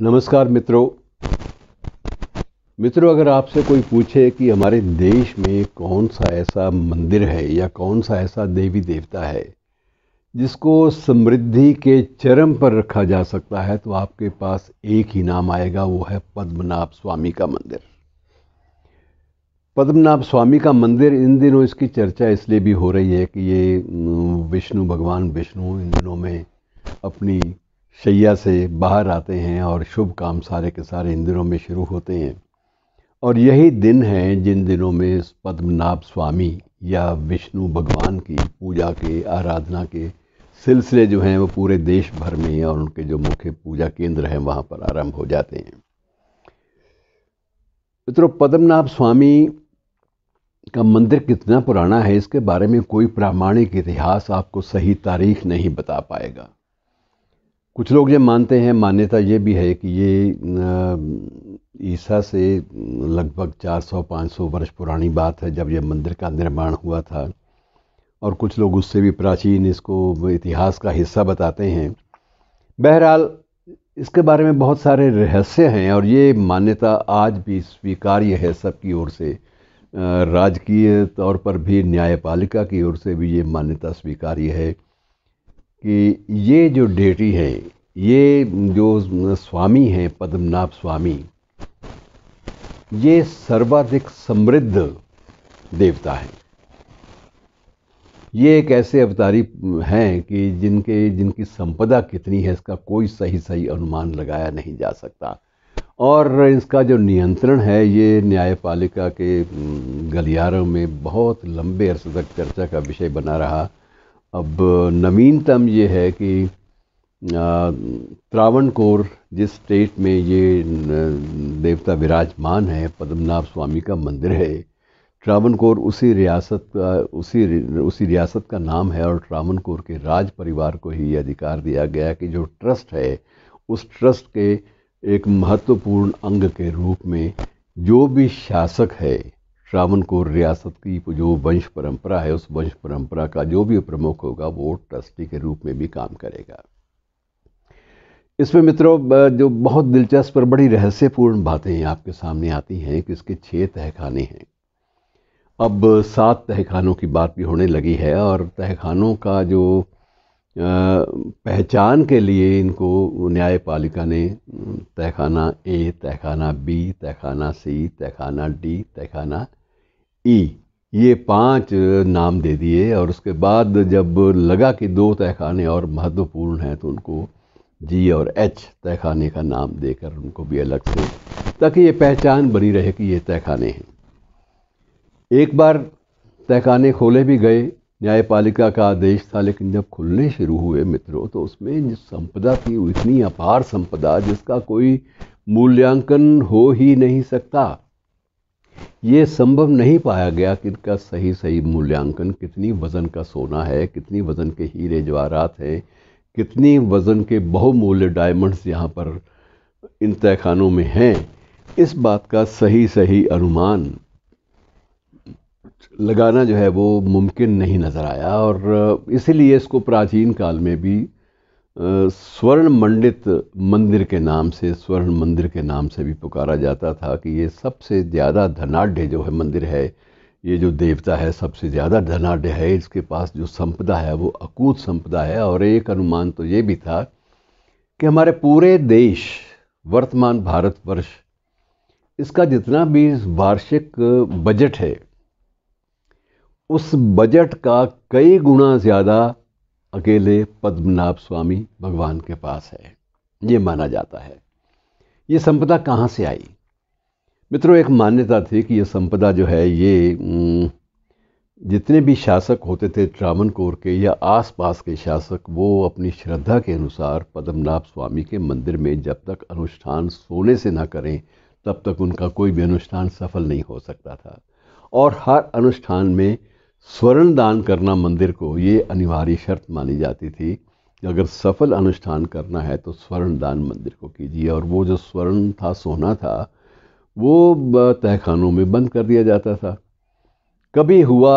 नमस्कार मित्रों मित्रों अगर आपसे कोई पूछे कि हमारे देश में कौन सा ऐसा मंदिर है या कौन सा ऐसा देवी देवता है जिसको समृद्धि के चरम पर रखा जा सकता है तो आपके पास एक ही नाम आएगा वो है पद्मनाभ स्वामी का मंदिर पद्मनाभ स्वामी का मंदिर इन दिनों इसकी चर्चा इसलिए भी हो रही है कि ये विष्णु भगवान विष्णु इन दिनों में अपनी शैया से बाहर आते हैं और शुभ काम सारे के सारे इन दिनों में शुरू होते हैं और यही दिन हैं जिन दिनों में पद्मनाभ स्वामी या विष्णु भगवान की पूजा के आराधना के सिलसिले जो हैं वो पूरे देश भर में और उनके जो मुख्य पूजा केंद्र हैं वहाँ पर आरंभ हो जाते हैं मित्रों पद्मनाभ स्वामी का मंदिर कितना पुराना है इसके बारे में कोई प्रामाणिक इतिहास आपको सही तारीख नहीं बता पाएगा कुछ लोग ये मानते हैं मान्यता ये भी है कि ये ईसा से लगभग 400-500 वर्ष पुरानी बात है जब ये मंदिर का निर्माण हुआ था और कुछ लोग उससे भी प्राचीन इसको इतिहास का हिस्सा बताते हैं बहरहाल इसके बारे में बहुत सारे रहस्य हैं और ये मान्यता आज भी स्वीकार्य है सबकी ओर से राजकीय तौर पर भी न्यायपालिका की ओर से भी ये मान्यता स्वीकार्य है कि ये जो डेटी है ये जो स्वामी हैं पद्मनाभ स्वामी ये सर्वाधिक समृद्ध देवता हैं ये एक ऐसे अवतारी हैं कि जिनके जिनकी संपदा कितनी है इसका कोई सही सही अनुमान लगाया नहीं जा सकता और इसका जो नियंत्रण है ये न्यायपालिका के गलियारों में बहुत लंबे अरसे तक चर्चा का विषय बना रहा अब नवीनतम ये है कि त्रावण कोर जिस स्टेट में ये देवता विराजमान है पद्मनाभ स्वामी का मंदिर है कौर उसी रियासत का उसी उसी रियासत का नाम है और कौर के राज परिवार को ही अधिकार दिया गया कि जो ट्रस्ट है उस ट्रस्ट के एक महत्वपूर्ण अंग के रूप में जो भी शासक है श्रावण को रियासत की जो वंश परंपरा है उस वंश परंपरा का जो भी प्रमुख होगा वो ट्रस्टी के रूप में भी काम करेगा इसमें मित्रों जो बहुत दिलचस्प और बड़ी रहस्यपूर्ण बातें आपके सामने आती हैं कि इसके छः तहखाने हैं अब सात तहखानों की बात भी होने लगी है और तहखानों का जो पहचान के लिए इनको न्यायपालिका ने तहखाना ए तहखाना बी तहखाना सी तहखाना डी तहखाना ई ये पांच नाम दे दिए और उसके बाद जब लगा कि दो तहखाने और महत्वपूर्ण हैं तो उनको जी और एच तहखाने का नाम देकर उनको भी अलग से ताकि ये पहचान बनी रहे कि ये तहखाने हैं एक बार तहखाने खोले भी गए न्यायपालिका का आदेश था लेकिन जब खुलने शुरू हुए मित्रों तो उसमें जो संपदा थी वो इतनी अपार संपदा जिसका कोई मूल्यांकन हो ही नहीं सकता ये संभव नहीं पाया गया कि इनका सही सही मूल्यांकन कितनी वज़न का सोना है कितनी वज़न के हीरे जवाहरात हैं कितनी वज़न के बहुमूल्य डायमंड्स यहाँ पर इन तहखानों में हैं इस बात का सही सही अनुमान लगाना जो है वो मुमकिन नहीं नज़र आया और इसीलिए इसको प्राचीन काल में भी स्वर्ण मंडित मंदिर के नाम से स्वर्ण मंदिर के नाम से भी पुकारा जाता था कि ये सबसे ज़्यादा धनाढ़ जो है मंदिर है ये जो देवता है सबसे ज़्यादा धनाढ़ है इसके पास जो संपदा है वो अकूत संपदा है और एक अनुमान तो ये भी था कि हमारे पूरे देश वर्तमान भारतवर्ष इसका जितना भी वार्षिक बजट है उस बजट का कई गुना ज़्यादा अकेले पद्मनाभ स्वामी भगवान के पास है ये माना जाता है ये संपदा कहाँ से आई मित्रों एक मान्यता थी कि यह संपदा जो है ये जितने भी शासक होते थे कोर के या आसपास के शासक वो अपनी श्रद्धा के अनुसार पद्मनाभ स्वामी के मंदिर में जब तक अनुष्ठान सोने से ना करें तब तक उनका कोई भी अनुष्ठान सफल नहीं हो सकता था और हर अनुष्ठान में स्वर्ण दान करना मंदिर को ये अनिवार्य शर्त मानी जाती थी अगर सफल अनुष्ठान करना है तो स्वर्ण दान मंदिर को कीजिए और वो जो स्वर्ण था सोना था वो तहखानों में बंद कर दिया जाता था कभी हुआ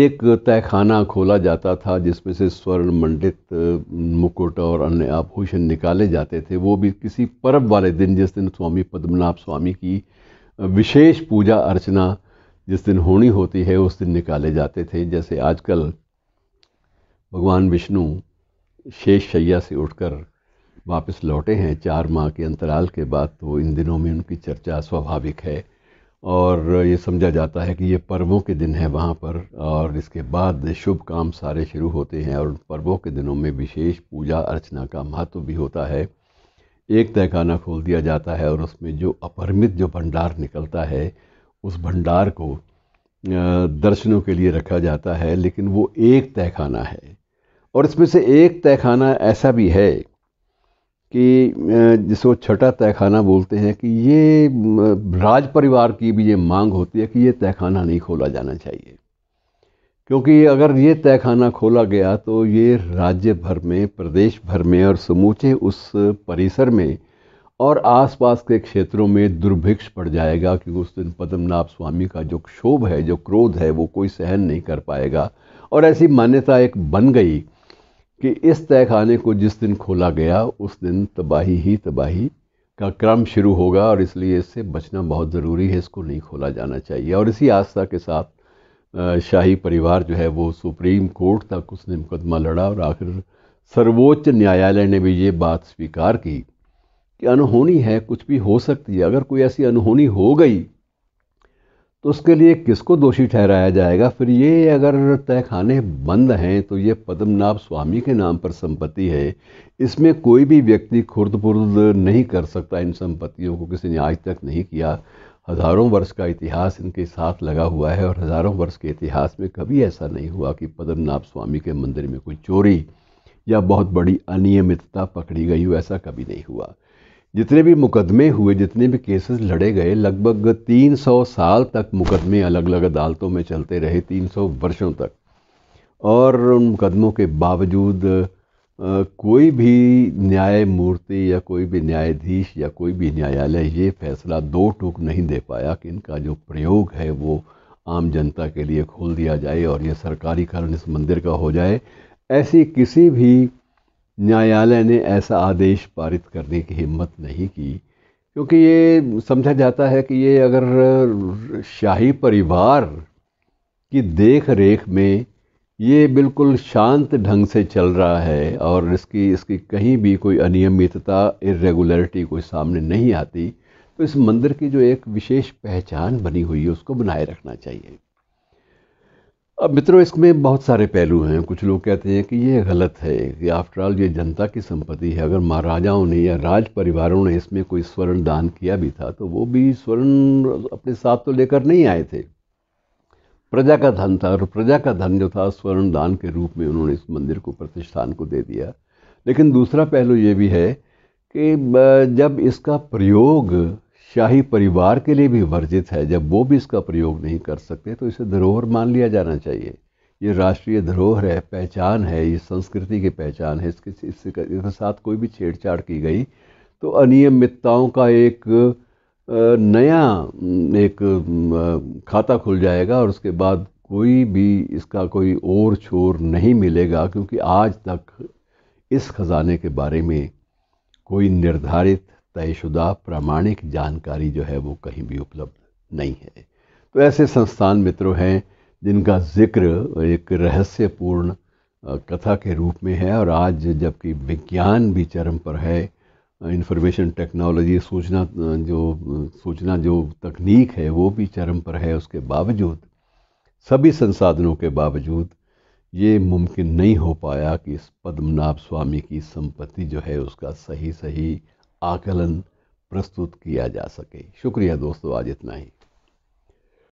एक तहखाना खोला जाता था जिसमें से स्वर्ण मंडित मुकुट और अन्य आभूषण निकाले जाते थे वो भी किसी पर्व वाले दिन जिस दिन स्वामी पद्मनाभ स्वामी की विशेष पूजा अर्चना जिस दिन होनी होती है उस दिन निकाले जाते थे जैसे आजकल भगवान विष्णु शेष शैया से उठकर वापस लौटे हैं चार माह के अंतराल के बाद तो इन दिनों में उनकी चर्चा स्वाभाविक है और ये समझा जाता है कि ये पर्वों के दिन है वहाँ पर और इसके बाद शुभ काम सारे शुरू होते हैं और पर्वों के दिनों में विशेष पूजा अर्चना का महत्व भी होता है एक तहखाना खोल दिया जाता है और उसमें जो अपरिमित जो भंडार निकलता है उस भंडार को दर्शनों के लिए रखा जाता है लेकिन वो एक तहखाना है और इसमें से एक तहखाना ऐसा भी है कि जिसको छठा तहखाना बोलते हैं कि ये राज परिवार की भी ये मांग होती है कि ये तहखाना नहीं खोला जाना चाहिए क्योंकि अगर ये तहखाना खोला गया तो ये राज्य भर में प्रदेश भर में और समूचे उस परिसर में और आसपास के क्षेत्रों में दुर्भिक्ष पड़ जाएगा कि उस दिन पद्मनाभ स्वामी का जो क्षोभ है जो क्रोध है वो कोई सहन नहीं कर पाएगा और ऐसी मान्यता एक बन गई कि इस तय खाने को जिस दिन खोला गया उस दिन तबाही ही तबाही का क्रम शुरू होगा और इसलिए इससे बचना बहुत ज़रूरी है इसको नहीं खोला जाना चाहिए और इसी आस्था के साथ शाही परिवार जो है वो सुप्रीम कोर्ट तक उसने मुकदमा लड़ा और आखिर सर्वोच्च न्यायालय ने भी ये बात स्वीकार की कि अनहोनी है कुछ भी हो सकती है अगर कोई ऐसी अनहोनी हो गई तो उसके लिए किसको दोषी ठहराया जाएगा फिर ये अगर तहखाने बंद हैं तो ये पद्मनाभ स्वामी के नाम पर संपत्ति है इसमें कोई भी व्यक्ति खुर्द पुर्द नहीं कर सकता इन संपत्तियों को किसी ने आज तक नहीं किया हज़ारों वर्ष का इतिहास इनके साथ लगा हुआ है और हज़ारों वर्ष के इतिहास में कभी ऐसा नहीं हुआ कि पद्मनाभ स्वामी के मंदिर में कोई चोरी या बहुत बड़ी अनियमितता पकड़ी गई हो ऐसा कभी नहीं हुआ जितने भी मुकदमे हुए जितने भी केसेस लड़े गए लगभग 300 साल तक मुकदमे अलग अलग अदालतों में चलते रहे 300 वर्षों तक और उन मुकदमों के बावजूद कोई भी न्याय मूर्ति या कोई भी न्यायाधीश या कोई भी न्यायालय ये फैसला दो टूक नहीं दे पाया कि इनका जो प्रयोग है वो आम जनता के लिए खोल दिया जाए और ये सरकारीकरण इस मंदिर का हो जाए ऐसी किसी भी न्यायालय ने ऐसा आदेश पारित करने की हिम्मत नहीं की क्योंकि ये समझा जाता है कि ये अगर शाही परिवार की देख रेख में ये बिल्कुल शांत ढंग से चल रहा है और इसकी इसकी कहीं भी कोई अनियमितता इरेगुलरिटी कोई सामने नहीं आती तो इस मंदिर की जो एक विशेष पहचान बनी हुई है उसको बनाए रखना चाहिए अब मित्रों इसमें बहुत सारे पहलू हैं कुछ लोग कहते हैं कि ये गलत है कि आफ्टर ऑल ये जनता की संपत्ति है अगर महाराजाओं ने या राज परिवारों ने इसमें कोई स्वर्ण दान किया भी था तो वो भी स्वर्ण अपने साथ तो लेकर नहीं आए थे प्रजा का धन था और प्रजा का धन जो था स्वर्ण दान के रूप में उन्होंने इस मंदिर को प्रतिष्ठान को दे दिया लेकिन दूसरा पहलू ये भी है कि जब इसका प्रयोग शाही परिवार के लिए भी वर्जित है जब वो भी इसका प्रयोग नहीं कर सकते तो इसे धरोहर मान लिया जाना चाहिए ये राष्ट्रीय धरोहर है पहचान है ये संस्कृति की पहचान है इसके इससे इसके साथ कोई भी छेड़छाड़ की गई तो अनियमितताओं का एक नया एक खाता खुल जाएगा और उसके बाद कोई भी इसका कोई और छोर नहीं मिलेगा क्योंकि आज तक इस खज़ाने के बारे में कोई निर्धारित तयशुदा प्रामाणिक जानकारी जो है वो कहीं भी उपलब्ध नहीं है तो ऐसे संस्थान मित्रों हैं जिनका जिक्र एक रहस्यपूर्ण कथा के रूप में है और आज जबकि विज्ञान भी चरम पर है इंफॉर्मेशन टेक्नोलॉजी सूचना जो सूचना जो तकनीक है वो भी चरम पर है उसके बावजूद सभी संसाधनों के बावजूद ये मुमकिन नहीं हो पाया कि इस पद्मनाभ स्वामी की संपत्ति जो है उसका सही सही आकलन प्रस्तुत किया जा सके शुक्रिया दोस्तों आज इतना ही